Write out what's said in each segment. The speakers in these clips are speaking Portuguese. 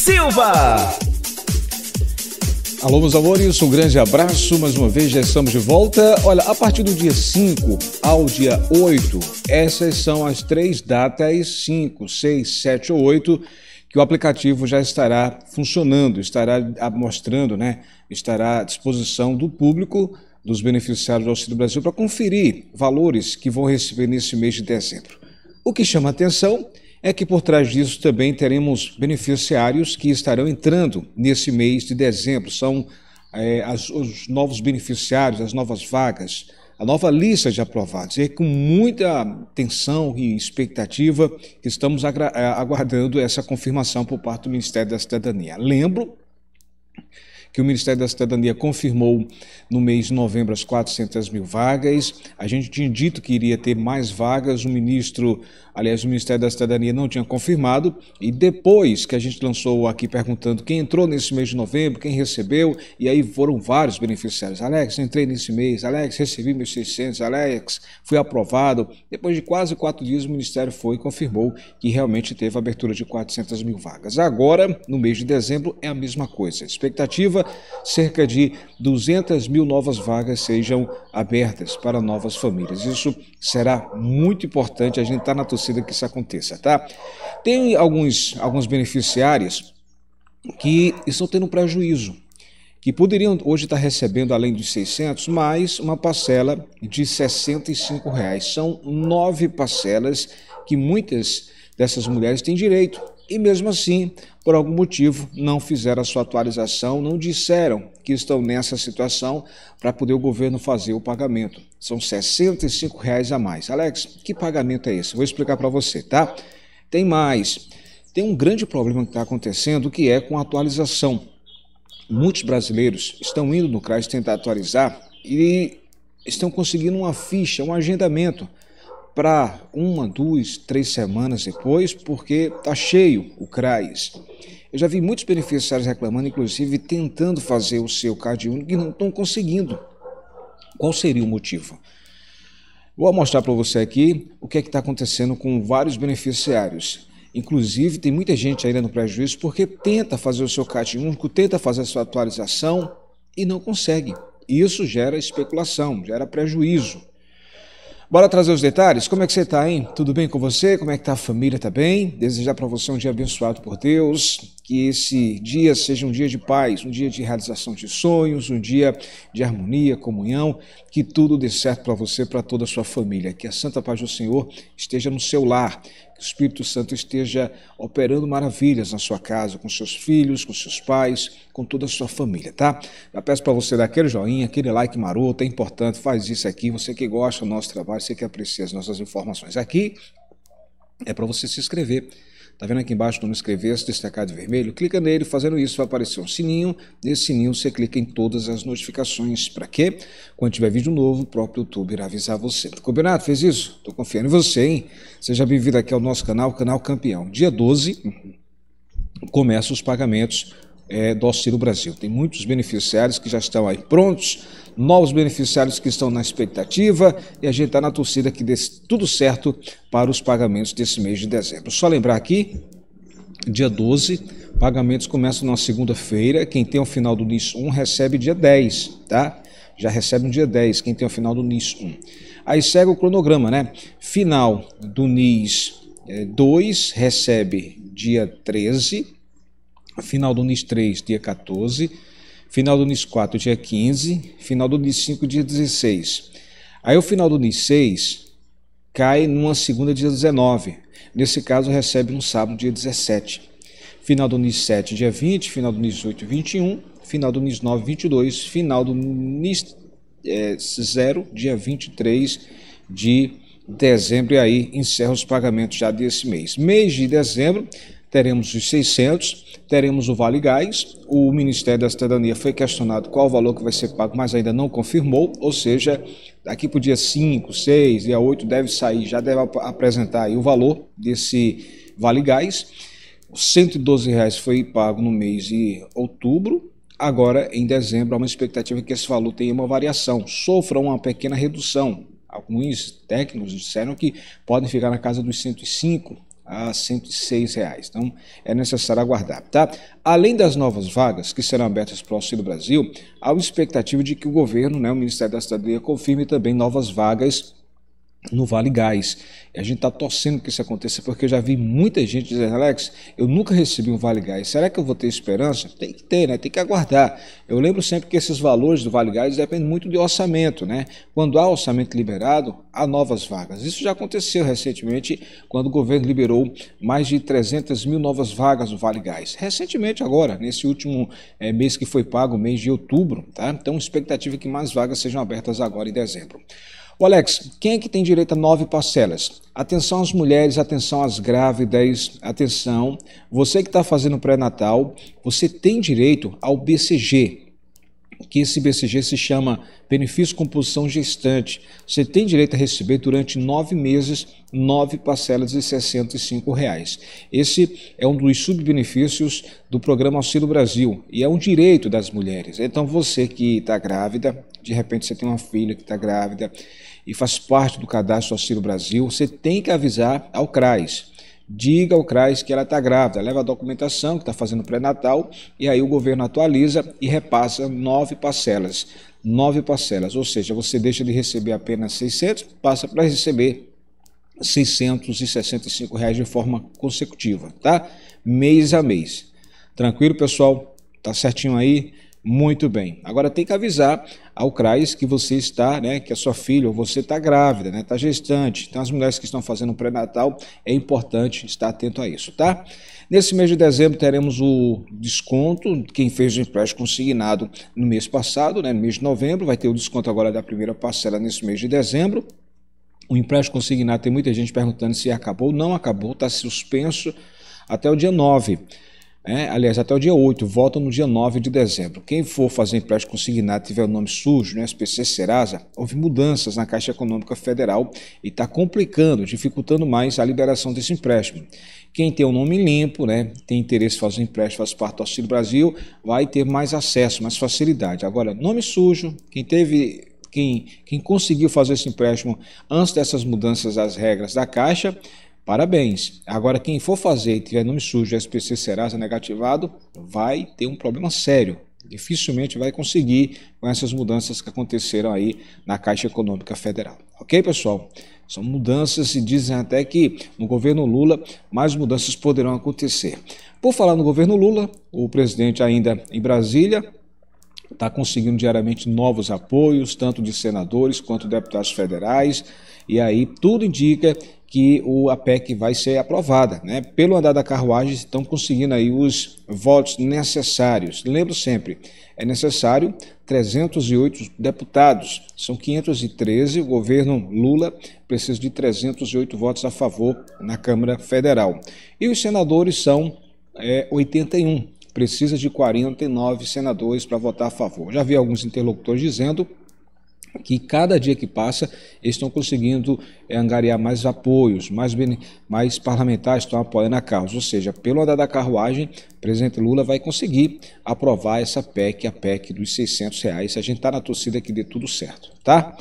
Silva. Alô, meus amores, um grande abraço. Mais uma vez já estamos de volta. Olha, a partir do dia 5 ao dia 8, essas são as três datas: 5, 6, 7 ou 8, que o aplicativo já estará funcionando, estará mostrando, né? Estará à disposição do público, dos beneficiários do Auxílio Brasil, para conferir valores que vão receber nesse mês de dezembro. O que chama atenção é que por trás disso também teremos beneficiários que estarão entrando nesse mês de dezembro. São é, as, os novos beneficiários, as novas vagas, a nova lista de aprovados. E é com muita atenção e expectativa que estamos é, aguardando essa confirmação por parte do Ministério da Cidadania. Lembro que o Ministério da Cidadania confirmou no mês de novembro as 400 mil vagas. A gente tinha dito que iria ter mais vagas. O ministro aliás, o Ministério da Cidadania não tinha confirmado, e depois que a gente lançou aqui perguntando quem entrou nesse mês de novembro, quem recebeu, e aí foram vários beneficiários. Alex, entrei nesse mês, Alex, recebi 1.600. 600, Alex, fui aprovado. Depois de quase quatro dias, o Ministério foi e confirmou que realmente teve abertura de 400 mil vagas. Agora, no mês de dezembro, é a mesma coisa. A expectativa, cerca de 200 mil novas vagas sejam abertas para novas famílias. Isso será muito importante, a gente está na torcida torcida que isso aconteça, tá? Tem alguns, alguns beneficiários que estão tendo prejuízo, que poderiam hoje estar recebendo, além dos 600, mais uma parcela de R$ 65. Reais. São nove parcelas que muitas dessas mulheres têm direito e mesmo assim, por algum motivo, não fizeram a sua atualização, não disseram que estão nessa situação para poder o governo fazer o pagamento. São R$ 65 reais a mais. Alex, que pagamento é esse? Vou explicar para você, tá? Tem mais. Tem um grande problema que está acontecendo que é com a atualização. Muitos brasileiros estão indo no CRAS tentar atualizar e estão conseguindo uma ficha, um agendamento para uma, duas, três semanas depois, porque está cheio o CRAS. Eu já vi muitos beneficiários reclamando, inclusive tentando fazer o seu card único e não estão conseguindo. Qual seria o motivo? Vou mostrar para você aqui o que é está acontecendo com vários beneficiários. Inclusive, tem muita gente ainda no prejuízo porque tenta fazer o seu CAT único, tenta fazer a sua atualização e não consegue. Isso gera especulação, gera prejuízo. Bora trazer os detalhes? Como é que você está, hein? Tudo bem com você? Como é que está a família? Tá bem? Desejar para você um dia abençoado por Deus que esse dia seja um dia de paz, um dia de realização de sonhos, um dia de harmonia, comunhão, que tudo dê certo para você, para toda a sua família. Que a santa paz do Senhor esteja no seu lar, que o Espírito Santo esteja operando maravilhas na sua casa, com seus filhos, com seus pais, com toda a sua família, tá? Já peço para você dar aquele joinha, aquele like maroto, é importante, faz isso aqui. Você que gosta do nosso trabalho, você que aprecia as nossas informações aqui, é para você se inscrever Tá vendo aqui embaixo no inscrever-se, destacado de vermelho? Clica nele, fazendo isso vai aparecer um sininho. Nesse sininho você clica em todas as notificações. Para quê? Quando tiver vídeo novo, o próprio YouTube irá avisar você. Tá combinado? Fez isso? Tô confiando em você, hein? Seja bem-vindo aqui ao nosso canal, Canal Campeão. Dia 12, começa os pagamentos é, do Auxílio Brasil. Tem muitos beneficiários que já estão aí prontos, novos beneficiários que estão na expectativa e a gente está na torcida que dê tudo certo para os pagamentos desse mês de dezembro. Só lembrar aqui, dia 12, pagamentos começam na segunda-feira. Quem tem o final do NIS 1 recebe dia 10, tá? Já recebe no dia 10, quem tem o final do NIS 1. Aí segue o cronograma, né? Final do NIS 2 é, recebe dia 13, final do NIS 3, dia 14, final do NIS 4, dia 15, final do NIS 5, dia 16. Aí o final do NIS 6 cai numa segunda, dia 19. Nesse caso, recebe um sábado, dia 17. Final do NIS 7, dia 20, final do NIS 8, 21, final do NIS 9, 22, final do NIS é, 0, dia 23 de dezembro. E aí encerra os pagamentos já desse mês. Mês de dezembro, teremos os 600, teremos o Vale Gás, o Ministério da Cidadania foi questionado qual o valor que vai ser pago, mas ainda não confirmou, ou seja, daqui para o dia 5, 6, dia 8 deve sair, já deve apresentar o valor desse Vale Gás. R$ 112 reais foi pago no mês de outubro, Agora, em dezembro, há uma expectativa que esse valor tenha uma variação, sofra uma pequena redução. Alguns técnicos disseram que podem ficar na casa dos 105 a 106 reais. Então é necessário aguardar, tá? Além das novas vagas que serão abertas para o Auxílio Brasil, há uma expectativa de que o governo, né, o Ministério da Cidadania, confirme também novas vagas no Vale Gás. A gente está torcendo que isso aconteça, porque eu já vi muita gente dizer, Alex, eu nunca recebi um Vale Gás. Será que eu vou ter esperança? Tem que ter, né? Tem que aguardar. Eu lembro sempre que esses valores do Vale Gás dependem muito de orçamento, né? Quando há orçamento liberado, há novas vagas. Isso já aconteceu recentemente, quando o governo liberou mais de 300 mil novas vagas do Vale Gás. Recentemente agora, nesse último é, mês que foi pago, mês de outubro, tá? Então, expectativa é que mais vagas sejam abertas agora em dezembro. O Alex, quem é que tem direito a nove parcelas? Atenção às mulheres, atenção às grávidas, atenção. Você que está fazendo pré-natal, você tem direito ao BCG, que esse BCG se chama benefício composição gestante. Você tem direito a receber durante nove meses nove parcelas de R$ reais. Esse é um dos subbenefícios do programa Auxílio Brasil e é um direito das mulheres. Então você que está grávida, de repente você tem uma filha que está grávida e faz parte do cadastro Auxílio Brasil, você tem que avisar ao CRAS. Diga ao CRAS que ela está grávida, leva a documentação que está fazendo pré-natal e aí o governo atualiza e repassa nove parcelas. Nove parcelas, ou seja, você deixa de receber apenas 600, passa para receber 665 reais de forma consecutiva, tá? Mês a mês. Tranquilo, pessoal? Tá certinho aí? Muito bem. Agora tem que avisar ao CRAS que você está, né, que a sua filha ou você está grávida, né, está gestante. Então, as mulheres que estão fazendo um pré-natal, é importante estar atento a isso, tá? Nesse mês de dezembro teremos o desconto, quem fez o empréstimo consignado no mês passado, né, no mês de novembro, vai ter o desconto agora da primeira parcela nesse mês de dezembro. O empréstimo consignado, tem muita gente perguntando se acabou, não acabou, está suspenso até o dia 9. É, aliás, até o dia 8, volta no dia 9 de dezembro. Quem for fazer empréstimo consignado tiver o nome sujo, né, SPC Serasa, houve mudanças na Caixa Econômica Federal e está complicando, dificultando mais a liberação desse empréstimo. Quem tem o nome limpo, né, tem interesse em fazer empréstimo, faz parte do Auxílio Brasil, vai ter mais acesso, mais facilidade. Agora, nome sujo, quem teve quem, quem, conseguiu fazer esse empréstimo antes dessas mudanças às regras da Caixa Parabéns. Agora, quem for fazer e tiver nome sujo SPC Serasa negativado, vai ter um problema sério. Dificilmente vai conseguir com essas mudanças que aconteceram aí na Caixa Econômica Federal. Ok, pessoal? São mudanças e dizem até que no governo Lula mais mudanças poderão acontecer. Por falar no governo Lula, o presidente ainda em Brasília está conseguindo diariamente novos apoios, tanto de senadores quanto de deputados federais, e aí tudo indica que o, APEC vai ser aprovada. Né? Pelo andar da carruagem, estão conseguindo aí os votos necessários. Lembro sempre, é necessário 308 deputados, são 513, o governo Lula precisa de 308 votos a favor na Câmara Federal. E os senadores são é, 81, precisa de 49 senadores para votar a favor. Já vi alguns interlocutores dizendo que cada dia que passa eles estão conseguindo eh, angariar mais apoios, mais, mais parlamentares estão apoiando a causa. Ou seja, pelo andar da carruagem, o presidente Lula vai conseguir aprovar essa PEC, a PEC dos 600 reais. A gente está na torcida que dê tudo certo, tá?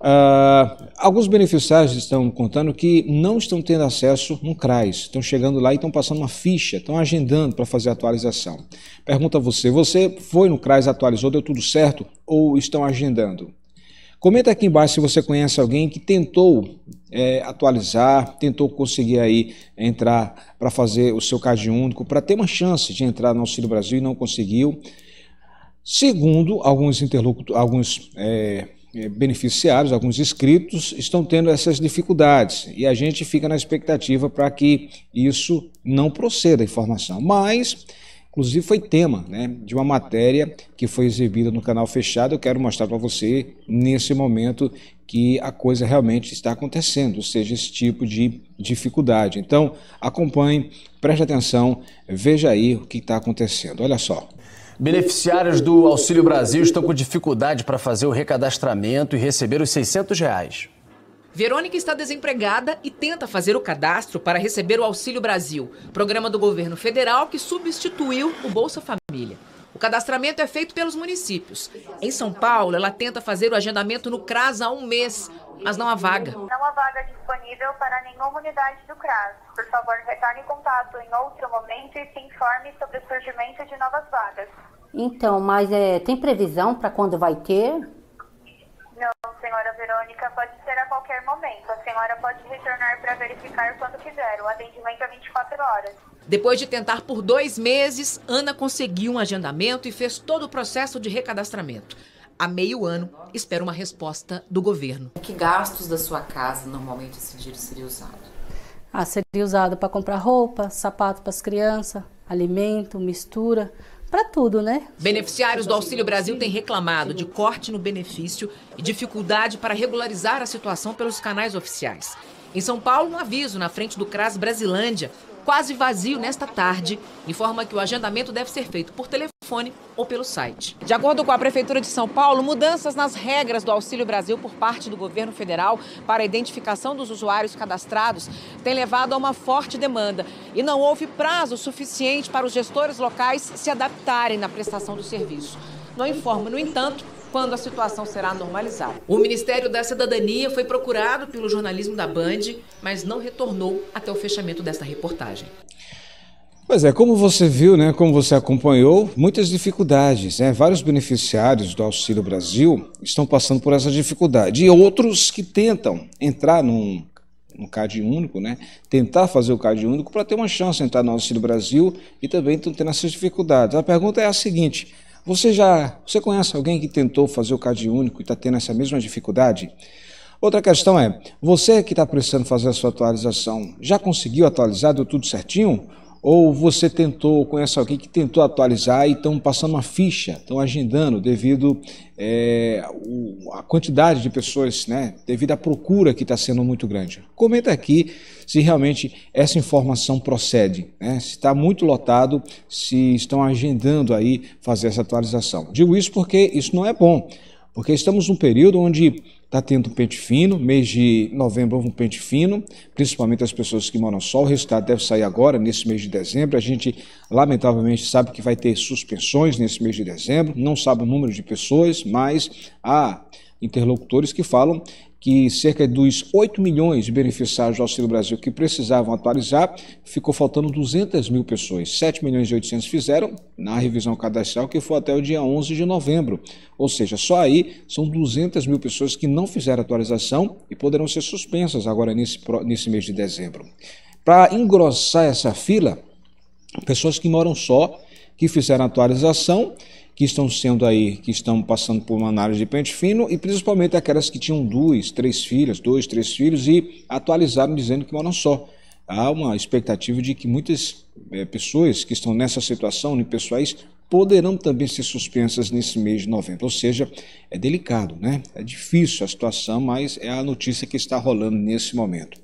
Uh, alguns beneficiários estão contando que não estão tendo acesso no CRAS, estão chegando lá e estão passando uma ficha, estão agendando para fazer a atualização. Pergunta a você, você foi no CRAS, atualizou, deu tudo certo ou estão agendando? Comenta aqui embaixo se você conhece alguém que tentou é, atualizar, tentou conseguir aí entrar para fazer o seu Cade único, para ter uma chance de entrar no Auxílio Brasil e não conseguiu. Segundo alguns interlocutores, alguns é, é, beneficiários, alguns inscritos estão tendo essas dificuldades e a gente fica na expectativa para que isso não proceda a informação. Mas Inclusive foi tema né, de uma matéria que foi exibida no canal fechado. Eu quero mostrar para você nesse momento que a coisa realmente está acontecendo, ou seja, esse tipo de dificuldade. Então acompanhe, preste atenção, veja aí o que está acontecendo. Olha só. Beneficiários do Auxílio Brasil estão com dificuldade para fazer o recadastramento e receber os 600 reais. Verônica está desempregada e tenta fazer o cadastro para receber o Auxílio Brasil, programa do governo federal que substituiu o Bolsa Família. O cadastramento é feito pelos municípios. Em São Paulo, ela tenta fazer o agendamento no CRAS há um mês, mas não há vaga. Não há vaga disponível para nenhuma unidade do CRAS. Por favor, retorne em contato em outro momento e se informe sobre o surgimento de novas vagas. Então, mas é, tem previsão para quando vai ter? senhora Verônica pode ser a qualquer momento. A senhora pode retornar para verificar quando quiser. O atendimento é 24 horas. Depois de tentar por dois meses, Ana conseguiu um agendamento e fez todo o processo de recadastramento. Há meio ano, espera uma resposta do governo. Que gastos da sua casa normalmente esse dinheiro seria usado? Ah, seria usado para comprar roupa, sapato para as crianças, alimento, mistura, para tudo, né? Beneficiários do Auxílio Brasil têm reclamado de corte no benefício e dificuldade para regularizar a situação pelos canais oficiais. Em São Paulo, um aviso na frente do CRAS Brasilândia, quase vazio nesta tarde, informa que o agendamento deve ser feito por telefone telefone ou pelo site. De acordo com a Prefeitura de São Paulo, mudanças nas regras do Auxílio Brasil por parte do governo federal para a identificação dos usuários cadastrados tem levado a uma forte demanda e não houve prazo suficiente para os gestores locais se adaptarem na prestação do serviço. Não informa, no entanto, quando a situação será normalizada. O Ministério da Cidadania foi procurado pelo jornalismo da Band, mas não retornou até o fechamento desta reportagem. Pois é, como você viu, né, como você acompanhou, muitas dificuldades. Né? Vários beneficiários do Auxílio Brasil estão passando por essa dificuldade. E outros que tentam entrar num, num CAD único, né? tentar fazer o CAD único para ter uma chance de entrar no Auxílio Brasil e também estão tendo essas dificuldades. A pergunta é a seguinte: você já você conhece alguém que tentou fazer o CAD único e está tendo essa mesma dificuldade? Outra questão é, você que está precisando fazer a sua atualização, já conseguiu atualizar, deu tudo certinho? ou você tentou, conhece alguém que tentou atualizar e estão passando uma ficha, estão agendando devido é, o, a quantidade de pessoas, né, devido à procura que está sendo muito grande. Comenta aqui se realmente essa informação procede, né, se está muito lotado, se estão agendando aí fazer essa atualização. Digo isso porque isso não é bom, porque estamos num período onde está tendo um pente fino. Mês de novembro houve um pente fino, principalmente as pessoas que moram só. O resultado deve sair agora, nesse mês de dezembro. A gente, lamentavelmente, sabe que vai ter suspensões nesse mês de dezembro. Não sabe o número de pessoas, mas há interlocutores que falam que cerca dos 8 milhões de beneficiários do Auxílio Brasil que precisavam atualizar, ficou faltando 200 mil pessoas. 7 milhões e 800 fizeram na revisão cadastral, que foi até o dia 11 de novembro. Ou seja, só aí são 200 mil pessoas que não fizeram atualização e poderão ser suspensas agora nesse, nesse mês de dezembro. Para engrossar essa fila, pessoas que moram só, que fizeram atualização que estão sendo aí, que estão passando por uma análise de pente fino e principalmente aquelas que tinham duas, três filhas, dois, três filhos e atualizaram dizendo que moram só. Há uma expectativa de que muitas é, pessoas que estão nessa situação, unipessoais, poderão também ser suspensas nesse mês de novembro. Ou seja, é delicado, né? É difícil a situação, mas é a notícia que está rolando nesse momento.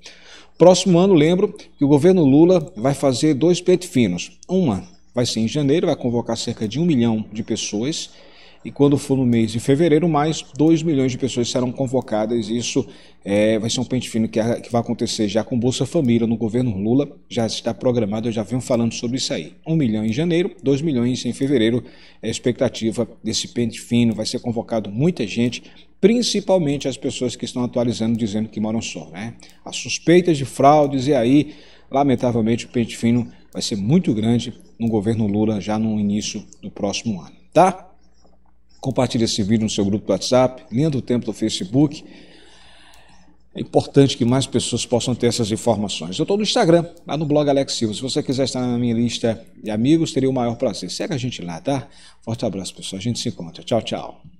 Próximo ano, lembro que o governo Lula vai fazer dois pente finos. Uma vai ser em janeiro, vai convocar cerca de um milhão de pessoas. E quando for no mês de fevereiro, mais 2 milhões de pessoas serão convocadas. Isso é, vai ser um pente fino que, que, vai acontecer já com Bolsa Família no governo Lula. Já está programado, eu já venho falando sobre isso aí. 1 um milhão em janeiro, 2 milhões em fevereiro. É a expectativa desse pente fino. Vai ser convocado muita gente, principalmente as pessoas que estão atualizando dizendo que moram só. Né? As suspeitas de fraudes e aí, lamentavelmente, o pente fino vai ser muito grande no governo Lula já no início do próximo ano, tá? Compartilhe esse vídeo no seu grupo do WhatsApp, linha do tempo do Facebook. É importante que mais pessoas possam ter essas informações. Eu estou no Instagram, lá no blog Alex Silva. Se você quiser estar na minha lista de amigos, teria o maior prazer. Segue a gente lá, tá? Forte abraço, pessoal. A gente se encontra. Tchau, tchau.